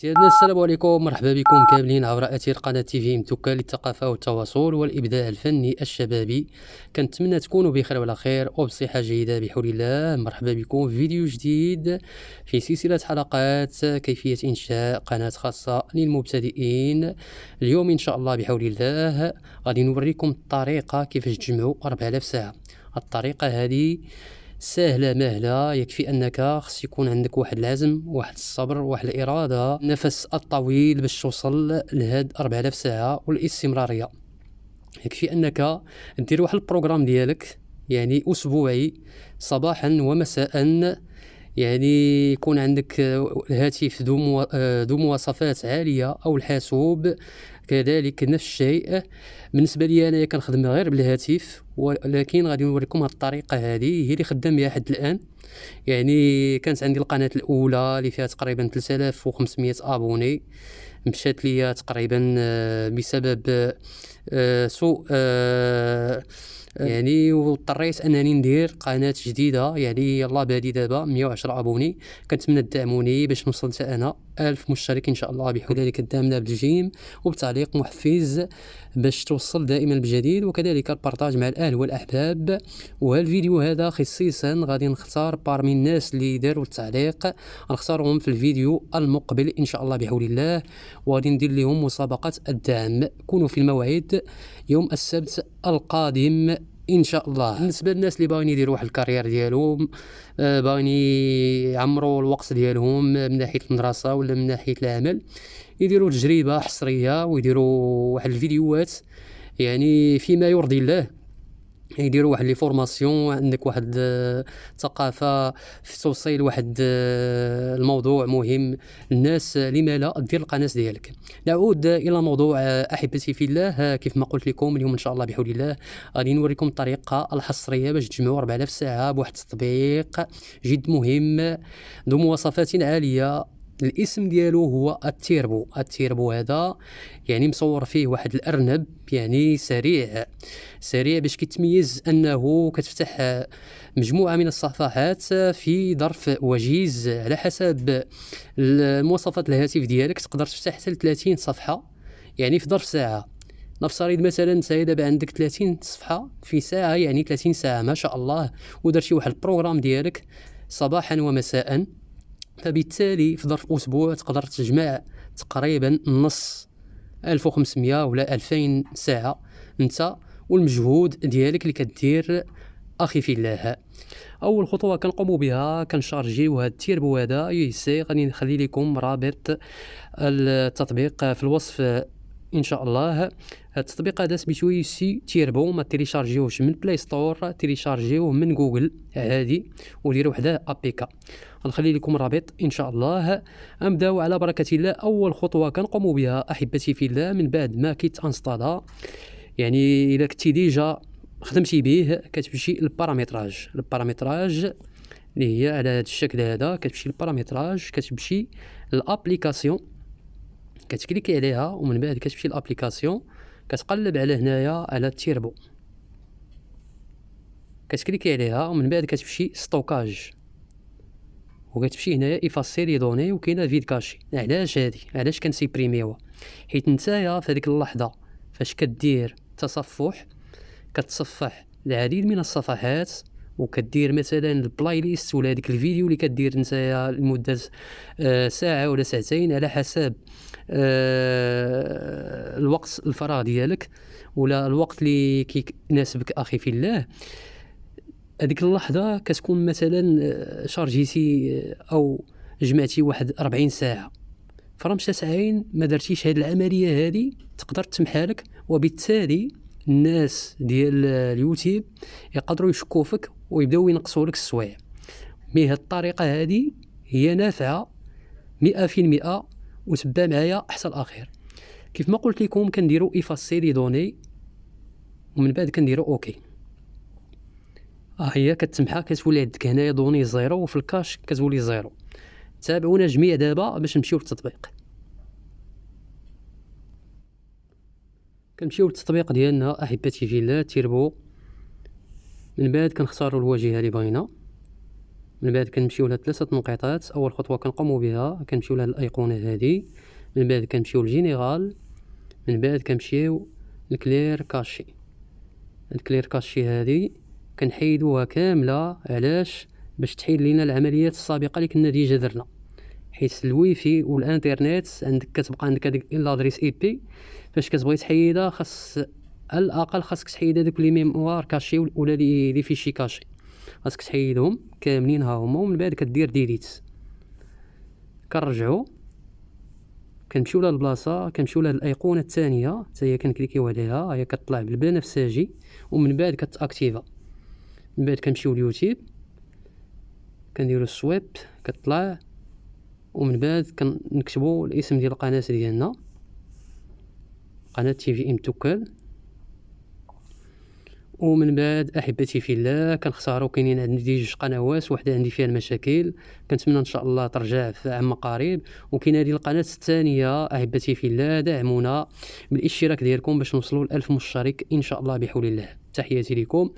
سيادنا السلام عليكم مرحبا بكم كاملين عبر اثير قناه تي في متوكا للثقافه والتواصل والابداع الفني الشبابي كنتمنى تكونوا بخير وعلى خير وبصحه جيده بحول الله مرحبا بكم في فيديو جديد في سلسله حلقات كيفيه انشاء قناه خاصه للمبتدئين اليوم ان شاء الله بحول الله غادي نوريكم الطريقه كيفاش تجمعوا 4000 ساعه الطريقه هذه ساهله ماهله يكفي انك خص يكون عندك واحد العزم واحد الصبر واحد الاراده النفس الطويل باش توصل لهاد 4000 ساعه والاستمراريه يكفي انك دير واحد البروغرام ديالك يعني اسبوعي صباحا ومساء يعني يكون عندك الهاتف آه، ذو مواصفات عاليه او الحاسوب كذلك نفس الشيء بالنسبه لي انايا كنخدم غير بالهاتف ولكن غادي نوريكم هاد الطريقه هذه هي اللي خدام بها حد الان يعني كانت عندي القناه الاولى اللي فيها تقريبا 3500 ابوني مشات ليا تقريبا آه، بسبب آه، سوء آه، إيه. يعني واضطريت انني ندير قناه جديده يعني يلا بادي دابا 110 ابوني كنتمنى تدعموني باش نوصل حتى انا 1000 مشترك ان شاء الله بحول الله الدامنه بالجيم وبتعليق محفز باش توصل دائما بالجديد وكذلك البارطاج مع الاهل والاحباب وهالفيديو هذا خصيصا غادي نختار بارمي الناس اللي داروا التعليق نختارهم في الفيديو المقبل ان شاء الله بحول الله وغادي ندير لهم مسابقه الدعم كونوا في الموعد يوم السبت القادم ان شاء الله بالنسبه للناس اللي باغيين يديروا واحد الكارير ديالهم آه، باغيين يعمروا الوقت ديالهم من ناحيه المدرسه ولا من ناحيه العمل يديروا تجربه حصريه ويديروا واحد الفيديوهات يعني فيما يرضي الله يديروا واحد لي فورماسيون عندك واحد الثقافه آه، في توصيل واحد آه، الموضوع مهم الناس آه، لما لا دير القناه ديالك نعود الى موضوع احبتي في الله كيف ما قلت لكم اليوم ان شاء الله بحول الله غادي نوريكم الطريقه الحصريه باش تجمعوا 4000 ساعه بواحد التطبيق جد مهم ذو مواصفات عاليه الاسم ديالو هو التيربو التيربو هذا يعني مصور فيه واحد الارنب يعني سريع سريع باش كيتميز انه كتفتح مجموعه من الصفحات في ظرف وجيز على حسب مواصفات الهاتف ديالك تقدر تفتح حتى 30 صفحه يعني في ظرف ساعه نفترض مثلا انت دابا عندك 30 صفحه في ساعه يعني 30 ساعه ما شاء الله ودرتي واحد البروغرام ديالك صباحا ومساء فبالتالي في ظرف اسبوع تقدر تجمع تقريبا نص 1500 ولا 2000 ساعه انت والمجهود ديالك اللي كدير اخي في الله اول خطوه كنقوم بها كنشارجيو هاد التيربو هذا يو سي غادي نخلي لكم رابط التطبيق في الوصف ان شاء الله هاد التطبيق هذا سميتو يو سي تيربو ما تيليشارجيوهش من بلاي ستور تيليشارجيوه من جوجل عادي وديروا حداه ابيكا غنخلي لكم الرابط ان شاء الله غنبداو على بركه الله اول خطوه كنقوم بها احبتي في الله من بعد ما كيت انستالا يعني الا كنتي ديجا خدمتي به كتمشي للبارامتراج البارامتراج اللي هي على هذا الشكل هذا كتمشي للبارامتراج كتمشي للابليكاسيون كتكليكي عليها ومن بعد كتمشي للابليكاسيون كتقلب على هنايا على التيربو كتكليكي عليها ومن بعد كتمشي ستوكاج وكتمشي هنايا ايفاسي لي دوني وكاينه فيد كاشي علاش هادي علاش كنسيبريميوها حيت نتايا في هذيك اللحظه فاش كدير تصفح كتصفح العديد من الصفحات وكدير مثلا البلاي ليست ولا هذيك الفيديو اللي كدير نتايا لمده ساعه ولا ساعتين على حسب الوقت الفراغ ديالك ولا الوقت اللي كيناسبك اخي في الله هذيك اللحظه كتكون مثلا آه، شارجيتي آه، او جمعتي واحد 40 ساعه فرمش ساعين ما درتيش هذه العمليه هذه تقدر تمحالك وبالتالي الناس ديال آه، اليوتيوب يقدروا يشكوا فيك ويبداو ينقصوا لك السوايع مي هاد الطريقه هذه هي نافعه 100% وتبع معايا احسن الاخير كيف ما قلت لكم كنديروا ايفاسي لي دوني ومن بعد كنديروا اوكي آه هي كتمحى كتولي عندك هنايا دوني زيرو وفي الكاش كتولي زيرو تابعونا جميع دابا باش نمشيو للتطبيق كنمشيو للتطبيق ديالنا احبتي فيلا تيربو من بعد كنختاروا الواجهه اللي بغينا من بعد كنمشيو لها ثلاثه تنقيطات اول خطوه كنقومو بها كنمشيو لها الايقونه هذه من بعد كنمشيو للجينيرال من بعد كنمشيو لكلير كاشي الكلير كاشي هذه كنحيدوها كامله علاش باش تحيد لينا العمليات السابقه اللي كنا ديجا درنا حيت الويفي والانترنت عندك كتبقى عندك هذيك لادريس اي بي فاش كتبغي تحيدها خاص على الاقل خاصك تحيد هذوك لي ميموار كاشي ولا لي, لي فيشي كاشي خاصك تحيدهم كاملين ها هما ومن بعد كدير ديليت كنرجعو كنمشيو لهاد البلاصه كنمشيو لهاد الايقونه الثانيه حتى هي كنكليكيو عليها هي كطلع بالبنفسجي ومن بعد كتاكتيفا من بعد كنمشيو ليوتيوب كنديرو السويب كطلع ومن بعد كنكتبو الاسم ديال القناه ديالنا قناه تي في ام توكل ومن بعد احبتي في الله كنختارو كاينين عندي جوج قنوات واحده عندي فيها المشاكل كنتمنى ان شاء الله ترجع في عام قريب وكاين هذه القناه الثانيه احبتي في الله دعمونا بالاشتراك ديالكم باش نوصلو لألف مشترك ان شاء الله بحول الله تحياتي لكم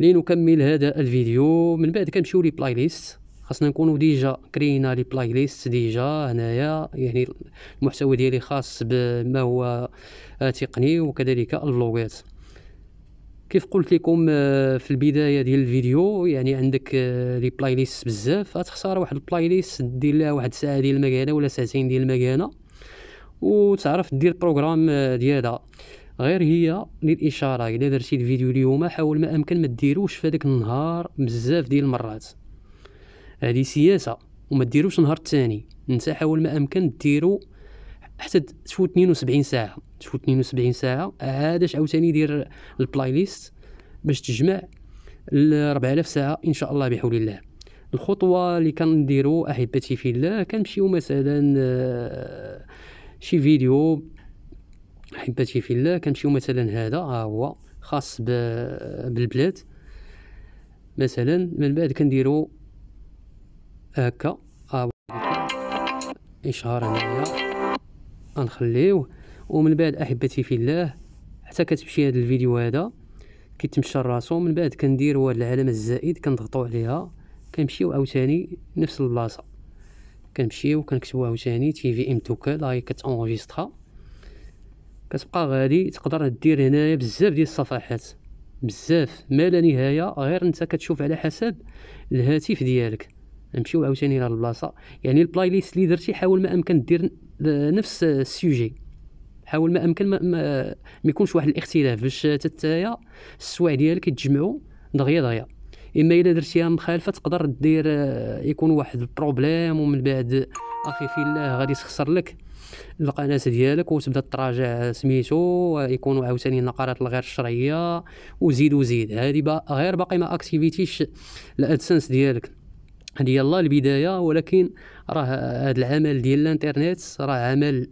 لنكمل هذا الفيديو من بعد كنمشيو لي بلاي ليست خاصنا نكونوا ديجا كرينا لي بلاي ليست ديجا هنايا يعني المحتوى ديالي خاص بما هو تقني وكذلك اللوغات كيف قلت لكم آه، في البدايه ديال الفيديو يعني عندك آه، لي بلاي ليست بزاف غتختار واحد البلاي ليست دير لها واحد ساعه ديال المكانه ولا ساعتين ديال المكانه وتعرف دير البروغرام آه، ديالها غير هي للاشاره الا درتي الفيديو اليوم حاول ما امكن ما ديروش في هذاك النهار بزاف ديال المرات هذه سياسه وما ديروش نهار الثاني انت حاول ما امكن ديرو حتى تفوت 72 ساعه تفوت 72 ساعه اش عاوتاني دير البلاي ليست باش تجمع ل 4000 ساعه ان شاء الله بحول الله الخطوه اللي كنديرو احبتي في الله كنمشيو مثلا آه، شي فيديو احبتي في الله كنمشيو مثلا هذا ها هو خاص بالبلاد مثلا من بعد كنديرو هكا اشهار هنايا غنخليوه ومن بعد احبتي في الله حتى كتمشي هذا الفيديو هذا كيتمشى راسو من بعد كنديرو هاد العلامه الزائد كنضغطو عليها كنمشيو عاوتاني نفس البلاصه كنمشيو كنكتبو عاوتاني تي في ام توكا لايك كتانجيسترا كتبقى غادي تقدر دير هنايا بزاف ديال الصفحات بزاف ما لا نهايه غير انت كتشوف على حسب الهاتف ديالك نمشيو عاوتاني لهاد البلاصه يعني البلاي ليست اللي درتي حاول ما امكن دير آه، نفس السوجي حاول ما امكن ما, ما, ما يكونش واحد الاختلاف باش تتايا السوايع ديالك يتجمعوا دغيا دغيا اما الا درتيها مخالفه تقدر دير آه، يكون واحد البروبليم ومن بعد اخي في الله غادي تخسر لك القناه ديالك وتبدا تراجع سميتو يكونوا عاوتاني النقرات الغير شرعيه وزيد وزيد هذه با غير باقي ما اكتيفيتيش الادسنس ديالك هذه يلا البدايه ولكن راه هذا العمل ديال الانترنت راه عمل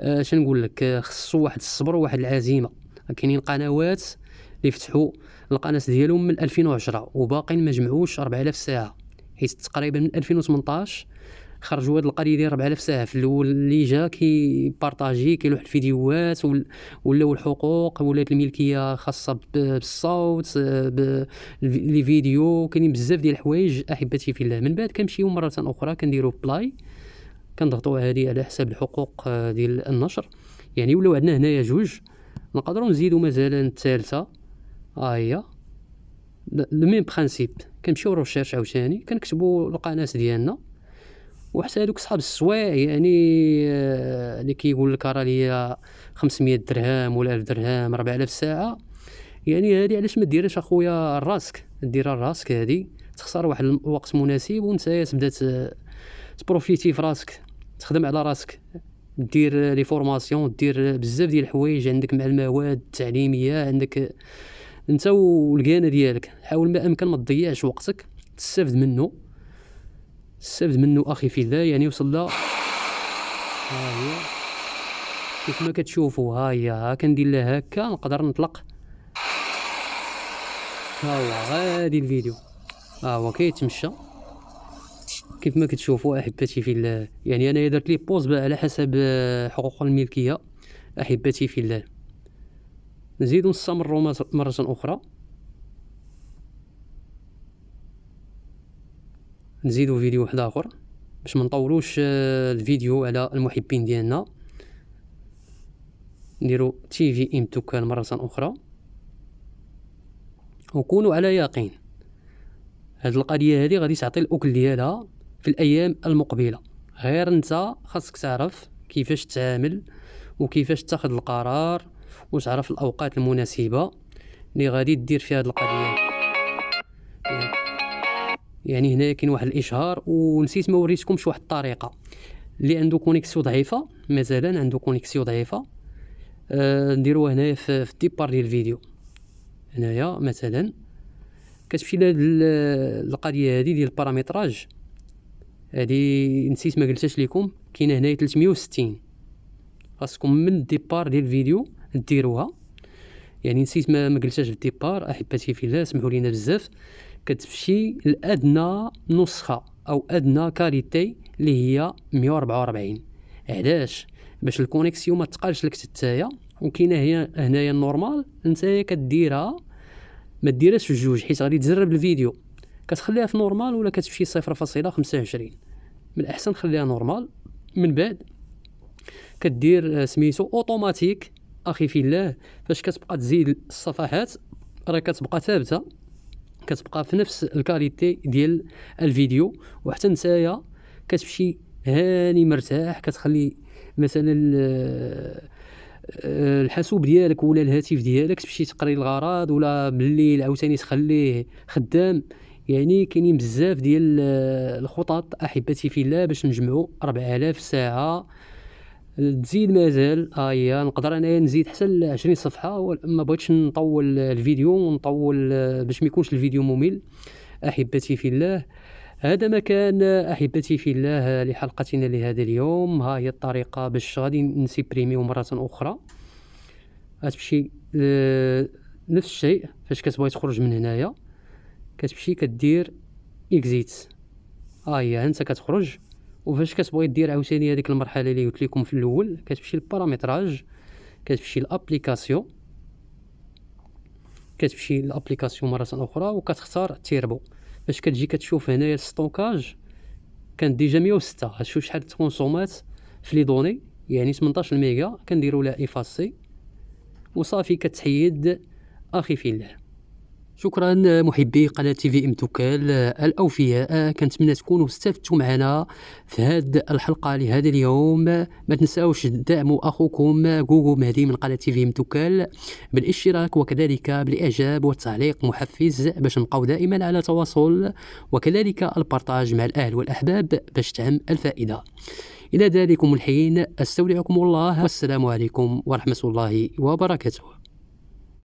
اش آه، نقول لك آه، خصو واحد الصبر وواحد العزيمه كاينين قنوات اللي فتحوا القناه ديالهم من 2010 وباقي ما جمعوش 4000 ساعه حيت تقريبا من 2018 خرجوا هاد القريه ديال 4000 ساعه في الاول اللي جا كيبارطاجي كيلوح الفيديوهات ولاو الحقوق ولات الملكيه خاصه بالصوت لي فيديو كاينين بزاف ديال الحوايج احبتي في الله من بعد كنمشيو مره اخرى كنديرو بلاي كنضغطوا هذه على حساب الحقوق آه، ديال النشر يعني ولاو عندنا هنايا جوج نقدروا نزيدوا مازال الثالثه ها آية. هي لو ميم برينسيپ كنمشيو للريشيرش عاوتاني كنكتبوا القناه ديالنا وحتى هذوك صحاب السوايع يعني آه، اللي كيقول لك راه ليا 500 درهم ولا 1000 درهم 4000 ساعه يعني هذه علاش ما ديرهاش اخويا راسك ديرها راسك هذه تخسر واحد الوقت مناسب وانت تبدا تبروفيتي في راسك تخدم على راسك دير لي فورماسيون دير بزاف ديال الحوايج عندك مع المواد التعليميه عندك انت والكانه ديالك حاول ما امكن ما تضيعش وقتك تستافد منه استفد منه اخي في ذا يعني وصل ها هي كيف ما كتشوفوا ها هي ها كندير لها هكا نقدر نطلق ها هو غادي الفيديو ها هو كيتمشى كيف ما كتشوفوا احبتي في الله يعني انا درت لي بوز على حسب آه، حقوق الملكيه احبتي في الله نزيدو نستمروا مره اخرى نزيدو فيديو واحد اخر باش ما نطولوش آه، الفيديو على المحبين ديالنا نديرو تي في ام توكال مره اخرى وكونوا على يقين هاد القضيه هادي غادي تعطي الاكل ديالها في الايام المقبله غير انت خاصك تعرف كيفاش تعامل وكيفاش تاخذ القرار وتعرف الاوقات المناسبه اللي غادي دير فيها هاد القضيه يعني هنايا كاين واحد الاشهار ونسيت ما وريتكمش واحد الطريقه اللي عنده كونيكسيو ضعيفه مثلا عنده كونيكسيو ضعيفه آه نديروها هنايا في, في الديبار ديال الفيديو هنايا مثلا كتمشي لهاد القضيه هذه ديال البارامتراج هادي نسيت ما قلتهاش لكم كاينه هنايا 360 خاصكم من الديبار ديال الفيديو ديروها يعني نسيت ما قلتهاش في الديبار احبتي في الله سمحوا لينا بزاف كتمشي لادنى نسخه او ادنى كاليتي اللي هي 144 علاش باش الكونيكسيون ما تقالش لك تتايا وكاينه هي هنايا النورمال نتايا كديرها ما ديرهاش في جوج حيت غادي تزرب الفيديو كتخليها في نورمال ولا كتمشي 0.25 من الاحسن خليها نورمال من بعد كدير آه، سميتو اوتوماتيك اخي في الله فاش كتبقى تزيد الصفحات راه كتبقى ثابته كتبقى في نفس الكاليتي ديال الفيديو وحتى نتايا كتمشي هاني مرتاح كتخلي مثلا آه، آه، الحاسوب ديالك ولا الهاتف ديالك تمشي تقري الغراض ولا بالليل عاوتاني تخليه خدام يعني كاينين بزاف ديال آه، الخطط احبتي في الله باش نجمعوا 4000 ساعه تزيد مازال ايا آه، نقدر انايا نزيد حتى ل 20 صفحه ما بغيتش نطول الفيديو ونطول آه، باش ما يكونش الفيديو ممل احبتي في الله هذا ما كان آه، احبتي في الله لحلقتنا لهذا اليوم ها هي الطريقه باش غادي نسيبريميو مره اخرى غتمشي نفس الشيء فاش كتبغي تخرج من هنايا كتمشي كدير اكزيت ها هي انت كتخرج وفاش كتبغي دير عاوتاني هذيك المرحله اللي قلت لكم في الاول كتمشي للبارامتراج كتمشي لابليكاسيون كتمشي للابليكاسيون مره اخرى وكتختار تيربو فاش كتجي كتشوف هنايا الستوكاج كان ديجا 106 شوف شحال تكونسومات في لي دوني يعني 18 ميغا كنديروا لها افاسي وصافي كتحيد اخي في الله شكرا محبي قناة تي في ام توكال الأوفياء كنتمنى تكونوا استفدتوا معنا في هذه الحلقة لهذا اليوم ما تنساوش دعموا أخوكم جوجو مهدي من قناة تي في ام توكال بالاشتراك وكذلك بالإعجاب والتعليق محفز باش نبقاو دائما على تواصل وكذلك البرتاج مع الأهل والأحباب باش تعم الفائدة إلى ذلكم الحين أستودعكم الله والسلام عليكم ورحمة الله وبركاته